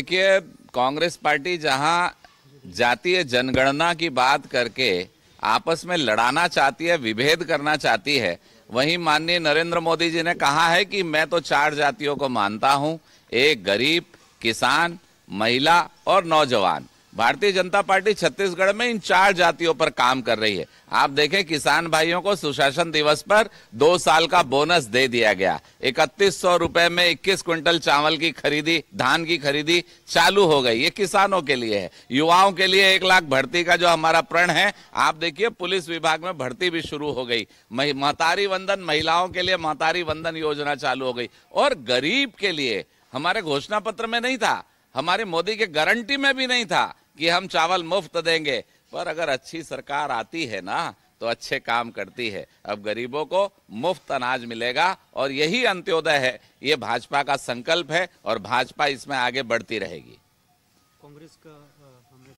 देखिए कांग्रेस पार्टी जहां जातीय जनगणना की बात करके आपस में लड़ाना चाहती है विभेद करना चाहती है वहीं माननीय नरेंद्र मोदी जी ने कहा है कि मैं तो चार जातियों को मानता हूं एक गरीब किसान महिला और नौजवान भारतीय जनता पार्टी छत्तीसगढ़ में इन चार जातियों पर काम कर रही है आप देखें किसान भाइयों को सुशासन दिवस पर दो साल का बोनस दे दिया गया इकतीस सौ रुपए में 21 क्विंटल चावल की खरीदी धान की खरीदी चालू हो गई ये किसानों के लिए है युवाओं के लिए एक लाख भर्ती का जो हमारा प्रण है आप देखिए पुलिस विभाग में भर्ती भी शुरू हो गई महतारी वंदन महिलाओं के लिए महतारी वंदन योजना चालू हो गई और गरीब के लिए हमारे घोषणा पत्र में नहीं था हमारे मोदी के गारंटी में भी नहीं था कि हम चावल मुफ्त देंगे पर अगर अच्छी सरकार आती है ना तो अच्छे काम करती है अब गरीबों को मुफ्त अनाज मिलेगा और यही अंत्योदय है ये भाजपा का संकल्प है और भाजपा इसमें आगे बढ़ती रहेगी कांग्रेस का